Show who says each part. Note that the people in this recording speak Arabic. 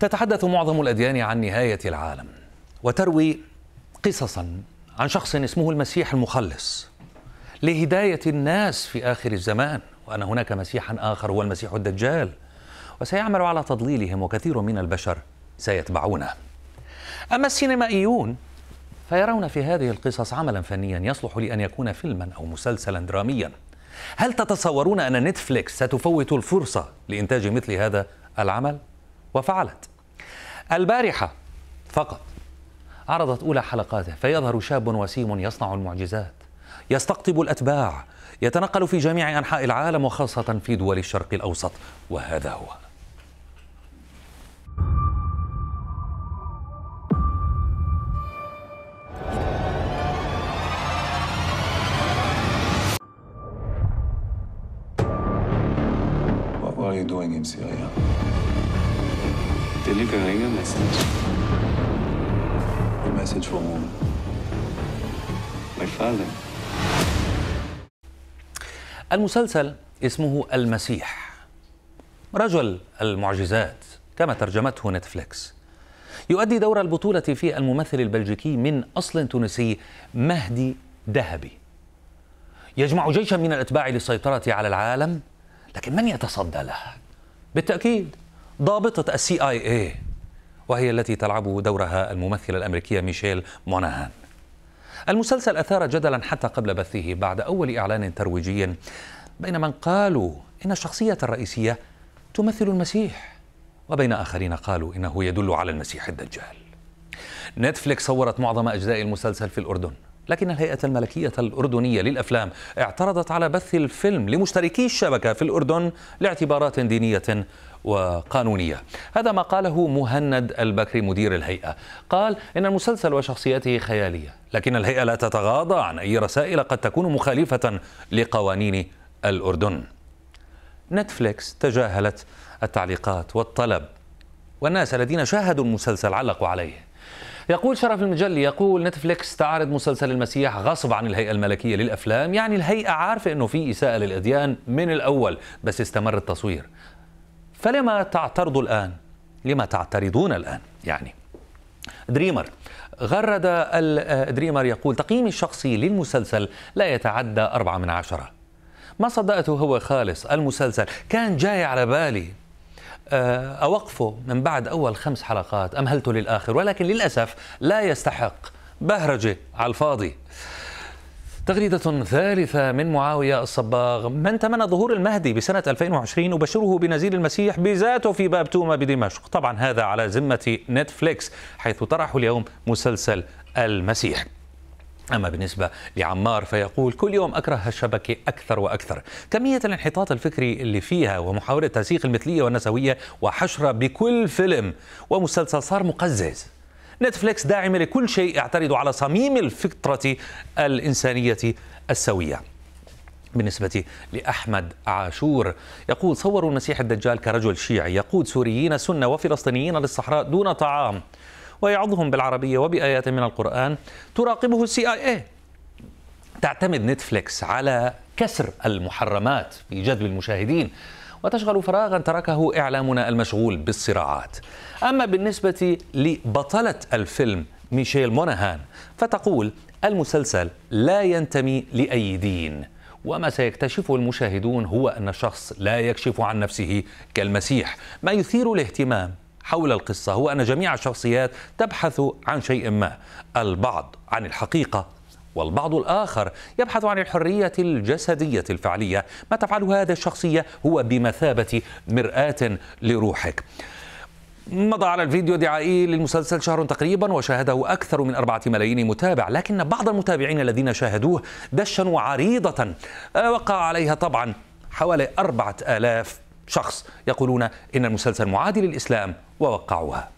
Speaker 1: تتحدث معظم الاديان عن نهايه العالم وتروي قصصا عن شخص اسمه المسيح المخلص لهدايه الناس في اخر الزمان وان هناك مسيحا اخر هو المسيح الدجال وسيعمل على تضليلهم وكثير من البشر سيتبعونه اما السينمائيون فيرون في هذه القصص عملا فنيا يصلح لان يكون فيلما او مسلسلا دراميا هل تتصورون ان نتفليكس ستفوت الفرصه لانتاج مثل هذا العمل وفعلت البارحة فقط عرضت أولى حلقاته فيظهر شاب وسيم يصنع المعجزات يستقطب الأتباع يتنقل في جميع أنحاء العالم وخاصة في دول الشرق الأوسط وهذا هو What are you doing in Syria? Delivery a message. A message for whom? My father. المسلسل اسمه المسيح رجل المعجزات كما ترجمته نتفليكس يؤدي دور البطولة في الممثل البلجيكي من أصل تونسي مهدي دهبي يجمع جيشا من الأتباع للسيطرة على العالم لكن من يتصدى له؟ بالتأكيد ضابطة السي آي اي وهي التي تلعب دورها الممثلة الأمريكية ميشيل موناهان المسلسل أثار جدلا حتى قبل بثه بعد أول إعلان ترويجي بين من قالوا إن الشخصية الرئيسية تمثل المسيح وبين آخرين قالوا إنه يدل على المسيح الدجال نتفليكس صورت معظم أجزاء المسلسل في الأردن لكن الهيئة الملكية الأردنية للأفلام اعترضت على بث الفيلم لمشتركي الشبكة في الأردن لاعتبارات دينية وقانونية هذا ما قاله مهند البكري مدير الهيئة قال إن المسلسل وشخصياته خيالية لكن الهيئة لا تتغاضى عن أي رسائل قد تكون مخالفة لقوانين الأردن نتفليكس تجاهلت التعليقات والطلب والناس الذين شاهدوا المسلسل علقوا عليه يقول شرف المجلي يقول نتفليكس تعرض مسلسل المسيح غصب عن الهيئة الملكية للأفلام يعني الهيئة عارفة أنه في إساءة للأديان من الأول بس استمر التصوير فلما تعترضوا الآن؟ لما تعترضون الآن يعني؟ دريمر غرد الدريمر آه، يقول تقييمي الشخصي للمسلسل لا يتعدى أربعة من عشرة ما صدقته هو خالص المسلسل كان جاي على بالي آه، أوقفه من بعد أول خمس حلقات أمهلته للآخر ولكن للأسف لا يستحق بهرجة على الفاضي تغريدة ثالثة من معاوية الصباغ من تمنى ظهور المهدي بسنة 2020 وبشره بنزيل المسيح بذاته في باب توما بدمشق طبعا هذا على ذمة نتفليكس حيث طرحوا اليوم مسلسل المسيح أما بالنسبة لعمار فيقول كل يوم أكره الشبكة أكثر وأكثر كمية الانحطاط الفكري اللي فيها ومحاولة ترسيخ المثلية والنسوية وحشرة بكل فيلم ومسلسل صار مقزز نتفليكس داعمة لكل شيء يعترض على صميم الفطرة الإنسانية السوية بالنسبة لأحمد عاشور يقول صوروا المسيح الدجال كرجل شيعي يقود سوريين سنة وفلسطينيين للصحراء دون طعام ويعظهم بالعربية وبآيات من القرآن تراقبه السي آي اي تعتمد نتفليكس على كسر المحرمات في جذب المشاهدين وتشغل فراغا تركه إعلامنا المشغول بالصراعات أما بالنسبة لبطلة الفيلم ميشيل موناهان فتقول المسلسل لا ينتمي لأي دين وما سيكتشفه المشاهدون هو أن الشخص لا يكشف عن نفسه كالمسيح ما يثير الاهتمام حول القصة هو أن جميع الشخصيات تبحث عن شيء ما البعض عن الحقيقة والبعض الآخر يبحث عن الحرية الجسدية الفعلية ما تفعله هذه الشخصية هو بمثابة مرآة لروحك مضى على الفيديو دعائي للمسلسل شهر تقريبا وشاهده أكثر من أربعة ملايين متابع لكن بعض المتابعين الذين شاهدوه دشنوا عريضة آه، وقع عليها طبعا حوالي أربعة آلاف شخص يقولون إن المسلسل معادي للإسلام ووقعوها